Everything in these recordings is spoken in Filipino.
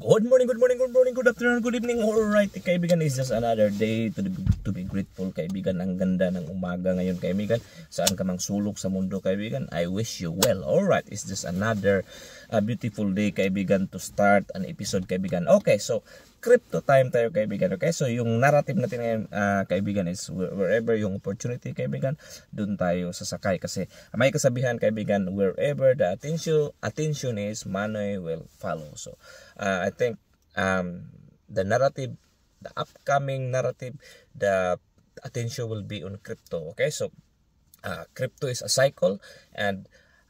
Good morning, good morning, good morning, good afternoon, good evening. All right, kaibigan, it's just another day to, to be grateful, kaibigan. Ang ganda ng umaga ngayon, kaibigan. Saan ka mang sulok sa mundo, kaibigan, I wish you well. All right, it's just another a beautiful day kaibigan to start an episode kaibigan. Okay, so crypto time tayo kaibigan. Okay, so yung narrative natin ngayon uh, kaibigan is wherever yung opportunity kaibigan, doon tayo sasakay. Kasi may kasabihan kaibigan, wherever the attention, attention is, money will follow. So uh, I think um, the narrative, the upcoming narrative, the attention will be on crypto. Okay, so uh, crypto is a cycle and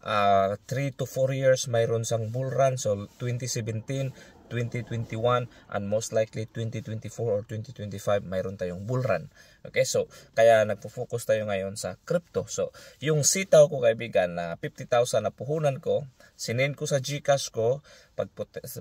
uh, ah, 3 to 4 years mayroon sang bull run so 2017 2021 and most likely 2024 or 2025 mayroon tayong bull run okay so kaya nagpo-focus tayo ngayon sa crypto so yung sitaw ko kaibigan na 50,000 na puhunan ko sinin ko sa GCash ko pag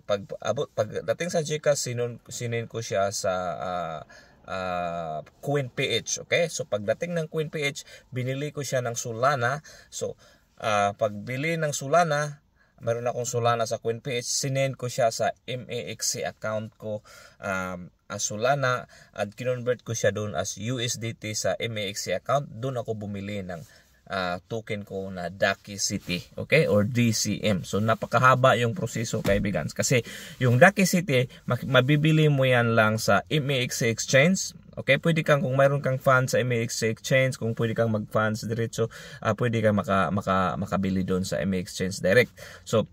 pag abot pagdating sa GCash sinin, sinin ko siya sa uh, ah, uh, ah, Queen PH okay so pagdating ng Queen PH binili ko siya ng Solana so uh, pagbili ng Solana, meron akong Solana sa CoinPH, sinend ko siya sa MAXC account ko um, as Solana at kinonvert ko siya doon as USDT sa MAXC account. Doon ako bumili ng uh, token ko na Ducky City, okay? Or DCM. So napakahaba yung proseso kaibigan kasi yung Ducky City mabibili mo yan lang sa MEX exchange. Okay, pwede kang kung mayroon kang funds sa MEX exchange, kung pwede kang mag-funds diretso, uh, pwede kang maka, maka, makabili doon sa MEX exchange direct. So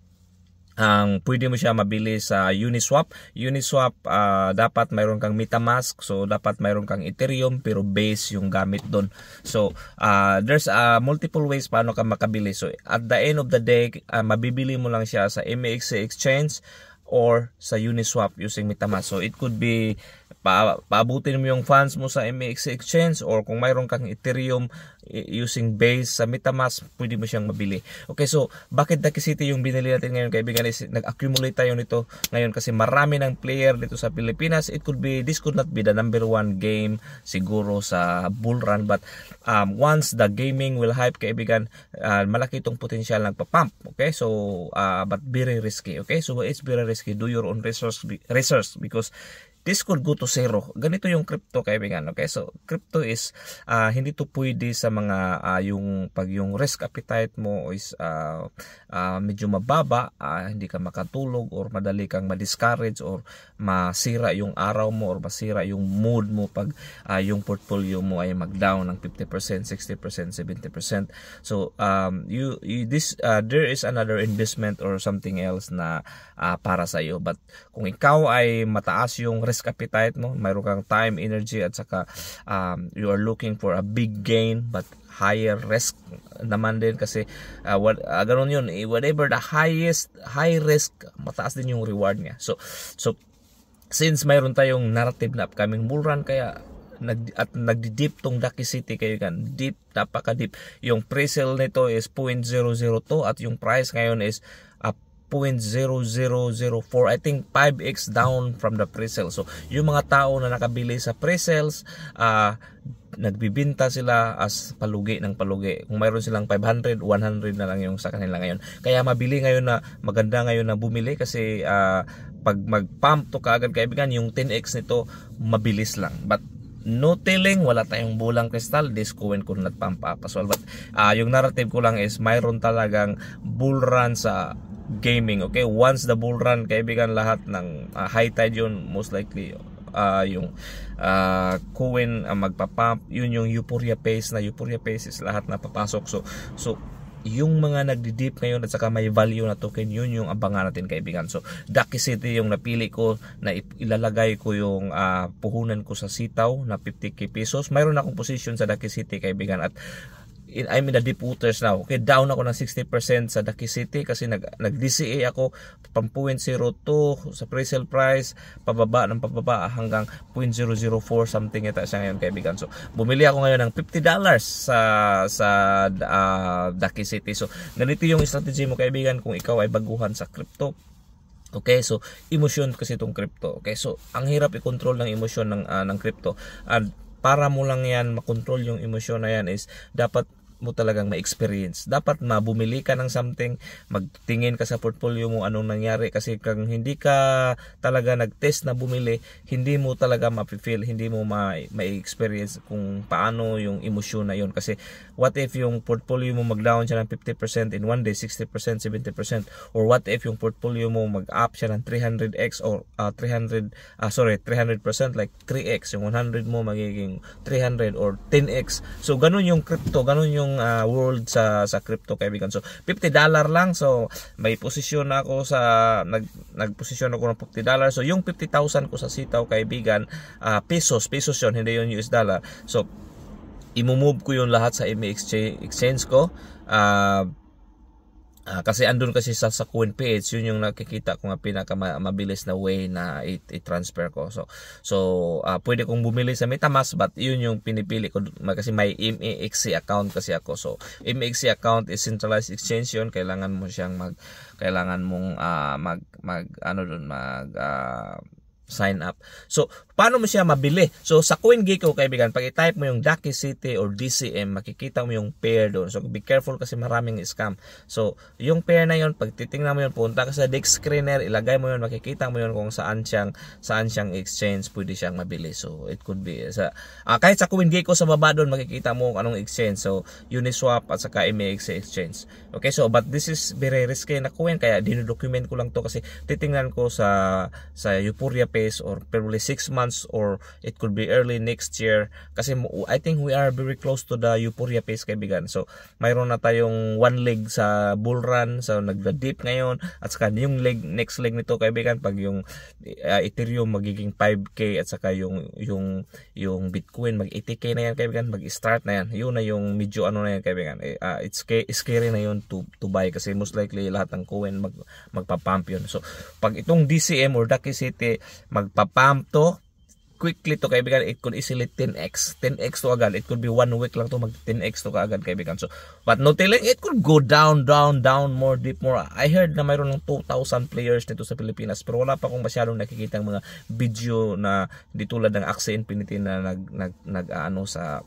ang um, pwede mo siya mabili sa Uniswap. Uniswap uh, dapat mayroon kang MetaMask, so dapat mayroon kang Ethereum pero base yung gamit doon. So uh, there's uh, multiple ways paano ka makabili. So at the end of the day, uh, mabibili mo lang siya sa MEXC exchange or sa Uniswap using MetaMask. So it could be pa paabutin mo yung funds mo sa MEX exchange or kung mayroon kang Ethereum using base sa MetaMask, pwede mo siyang mabili. Okay, so bakit Ducky City yung binili natin ngayon kaibigan is nag-accumulate tayo nito ngayon kasi marami ng player dito sa Pilipinas. It could be, this could not be the number one game siguro sa bull run but um, once the gaming will hype kaibigan, uh, malaki itong potensyal ng papump. Okay, so uh, but very risky. Okay, so it's very risky basically do your own research research because this could go to zero. Ganito yung crypto kaibigan. Okay? So crypto is uh, hindi to pwede sa mga uh, yung pag yung risk appetite mo is uh, uh, medyo mababa, uh, hindi ka makatulog or madali kang ma-discourage or masira yung araw mo or masira yung mood mo pag uh, yung portfolio mo ay mag-down ng 50%, 60%, 70%. So um, you, you this uh, there is another investment or something else na uh, para sa iyo but kung ikaw ay mataas yung risk risk appetite mo, mayroon kang time, energy at saka um, you are looking for a big gain but higher risk naman din kasi uh, what uh, ganun yun eh, whatever the highest high risk mataas din yung reward niya so so since mayroon tayong narrative na upcoming bull run kaya nag at nagdi-deep tong Daki City kayo kan deep napaka deep yung pre-sale nito is 0.002 at yung price ngayon is 0.0004 I think 5x down from the pre-sale so yung mga tao na nakabili sa pre-sales uh, nagbibinta sila as palugi ng palugi. Kung mayroon silang 500, 100 na lang yung sa kanila ngayon. Kaya mabili ngayon na maganda ngayon na bumili kasi uh, pag mag-pump to kaagad kaibigan, yung 10x nito mabilis lang. But no telling wala tayong bulang kristal, this coin could not pump up as well. But uh, yung narrative ko lang is mayroon talagang bull run sa gaming. Okay, once the bull run, kaibigan lahat ng uh, high tide yun, most likely uh, yung uh, coin uh, magpapump, yun yung euphoria phase na euphoria phase is lahat na papasok. So, so yung mga nagdi deep ngayon at saka may value na token, yun yung abangan natin kaibigan. So, Ducky City yung napili ko na ilalagay ko yung uh, puhunan ko sa sitaw na 50k pesos. Mayroon akong position sa Ducky City kaibigan at in, I'm in the deep waters now. Okay, down ako ng 60% sa Daki City kasi nag, nag DCA ako pang 0.02 sa pre-sale price, pababa ng pababa hanggang 0.004 something ita siya ngayon kaibigan. So, bumili ako ngayon ng $50 sa sa uh, ah, Daki City. So, ganito yung strategy mo kaibigan kung ikaw ay baguhan sa crypto Okay, so emosyon kasi itong crypto. Okay, so ang hirap i-control ng emosyon ng uh, ng crypto. And para mo lang yan makontrol yung emosyon na yan is dapat mo talagang ma-experience. Dapat mabumili ka ng something, magtingin ka sa portfolio mo anong nangyari kasi kung hindi ka talaga nag-test na bumili, hindi mo talaga ma-feel, hindi mo ma-experience kung paano yung emosyon na yun. Kasi what if yung portfolio mo mag-down siya ng 50% in one day, 60%, 70% or what if yung portfolio mo mag-up siya ng 300x or uh, 300 uh, sorry, 300% like 3x, yung 100 mo magiging 300 or 10x. So ganun yung crypto, ganun yung yung uh, world sa sa crypto kaibigan. So 50 dollar lang. So may posisyon na ako sa nag nagposisyon ako ng 50 dollar. So yung 50,000 ko sa sitaw kaibigan, uh, pesos, pesos 'yon, hindi 'yon US dollar. So imo-move ko yung lahat sa ME exchange ko. Uh, Uh, kasi andun kasi sa, sa Coin Page, yun yung nakikita ko nga pinakamabilis na way na i-transfer ko. So, so uh, pwede kong bumili sa MetaMask but yun yung pinipili ko kasi may MEXC account kasi ako. So, MEXC account is centralized exchange yun. Kailangan mo siyang mag, kailangan mong uh, mag, mag, ano dun, mag, uh, sign up. So, Paano mo siya mabili? So sa CoinGecko kaibigan, pag i-type mo yung Ducky City or DCM, makikita mo yung pair doon. So be careful kasi maraming scam. So yung pair na yon, pag titingnan mo yon, punta ka sa Dex screener, ilagay mo yon, makikita mo yon kung saan siyang saan siyang exchange pwede siyang mabili. So it could be sa uh, kahit sa CoinGecko sa baba doon makikita mo kung anong exchange. So Uniswap at saka MEX exchange. Okay, so but this is very risky na coin kaya dinodocument ko lang to kasi titingnan ko sa sa Euphoria Pace or probably 6 months months or it could be early next year kasi I think we are very close to the euphoria phase kaibigan so mayroon na tayong one leg sa bull run so nagda-dip ngayon at saka yung leg next leg nito kaibigan pag yung uh, Ethereum magiging 5k at saka yung yung yung Bitcoin mag 80k na yan kaibigan mag-start na yan yun na yung medyo ano na yan kaibigan uh, it's scary na yun to, to buy kasi most likely lahat ng coin mag, magpapump yun so pag itong DCM or Ducky City magpapump to quickly to kaibigan it could easily 10x 10x to agad it could be one week lang to mag 10x to kaagad kaibigan so but no telling it could go down down down more deep more I heard na mayroon ng 2,000 players dito sa Pilipinas pero wala pa akong masyadong nakikita mga video na di tulad ng Axie Infinity na nag, nag, nag ah, ano sa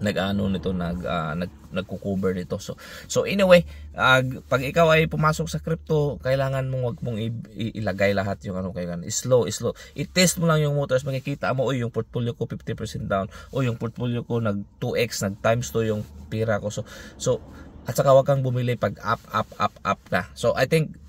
nag-ano nito nag uh, nag nagko-cover nito. So so anyway, uh, pag ikaw ay pumasok sa crypto, kailangan mong wag mong ilagay lahat yung ano kailangan. Slow, slow. I-test mo lang yung motors, makikita mo o yung portfolio ko 50% down o yung portfolio ko nag 2x, nag times 2 yung pira ko. So so at saka wag kang bumili pag up up up up na. So I think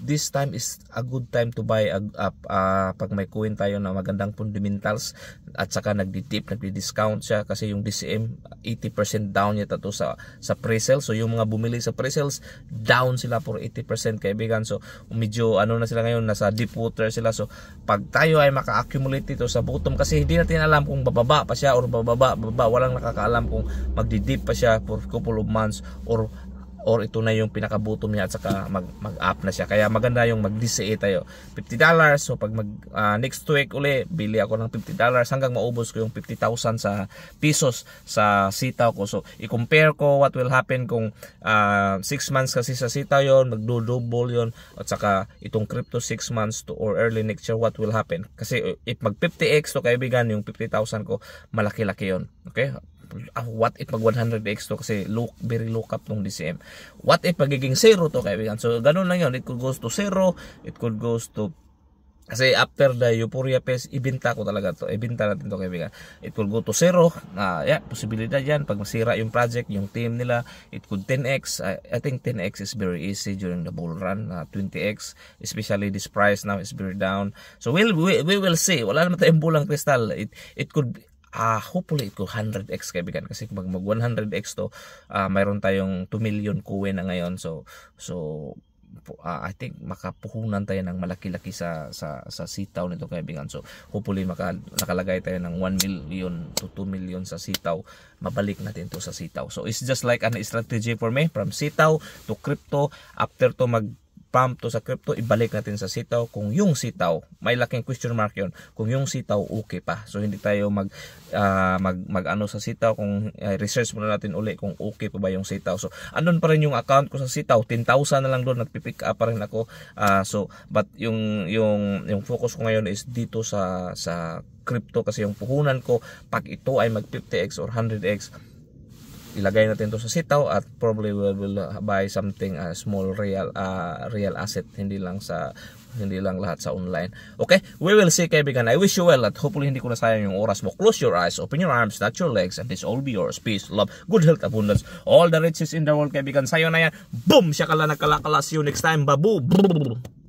this time is a good time to buy a, a, pag may coin tayo na magandang fundamentals at saka nagdi dip nagdi-discount siya kasi yung DCM 80% down niya to sa sa pre-sale. So yung mga bumili sa pre-sales down sila for 80% kaibigan. So medyo ano na sila ngayon nasa deep water sila. So pag tayo ay maka-accumulate ito sa bottom kasi hindi natin alam kung bababa pa siya or bababa, bababa. Walang nakakaalam kung magdi-dip pa siya for couple of months or or ito na yung pinakabutom niya at saka mag, mag up na siya kaya maganda yung mag DCA tayo $50 so pag mag uh, next week uli bili ako ng $50 hanggang maubos ko yung 50,000 sa pesos sa sitaw ko so i-compare ko what will happen kung 6 uh, ah, months kasi sa sitaw yon magdo-double yon at saka itong crypto 6 months to or early next year what will happen kasi if mag 50x to kaibigan yung 50,000 ko malaki-laki yon okay ah, what if pag 100x to kasi low, very low cap tong DCM what if magiging 0 to kaibigan so ganun lang yun it could goes to 0 it could goes to kasi after the euphoria phase, ibinta ko talaga to. Ibinta natin to kaibigan. It could go to zero. Uh, yeah, posibilidad yan. Pag masira yung project, yung team nila, it could 10x. Uh, I think 10x is very easy during the bull run. Uh, 20x, especially this price now is very down. So we'll, we, we will see. Wala naman tayong bulang kristal. It, it could uh, hopefully it ko 100x kaibigan kasi pag mag 100x to uh, mayroon tayong 2 million kuwen na ngayon so so uh, I think makapuhunan tayo ng malaki-laki sa sa sa sitaw nito kaibigan. So hopefully maka, nakalagay tayo ng 1 million to 2 million sa sitaw. Mabalik natin to sa sitaw. So it's just like an strategy for me from sitaw to crypto after to mag pump to sa crypto, ibalik natin sa sitaw. Kung yung sitaw, may laking question mark yun. Kung yung sitaw, okay pa. So, hindi tayo mag, uh, mag, mag ano sa sitaw. Kung uh, research muna natin uli kung okay pa ba yung sitaw. So, andun pa rin yung account ko sa sitaw. 10,000 na lang doon. Nagpipick up pa rin ako. Uh, so, but yung, yung, yung focus ko ngayon is dito sa, sa crypto kasi yung puhunan ko pag ito ay mag 50x or 100x ilagay natin to sa sitaw at probably we will buy something uh, small real uh, real asset hindi lang sa hindi lang lahat sa online. Okay? We will see, kaibigan. I wish you well at hopefully hindi ko nasayang yung oras mo. Close your eyes, open your arms, not your legs, and this all be yours. Peace, love, good health, abundance, all the riches in the world, kaibigan. Sa'yo na yan. Boom! Siya kala nagkalakala. See you next time. Babu! Brr.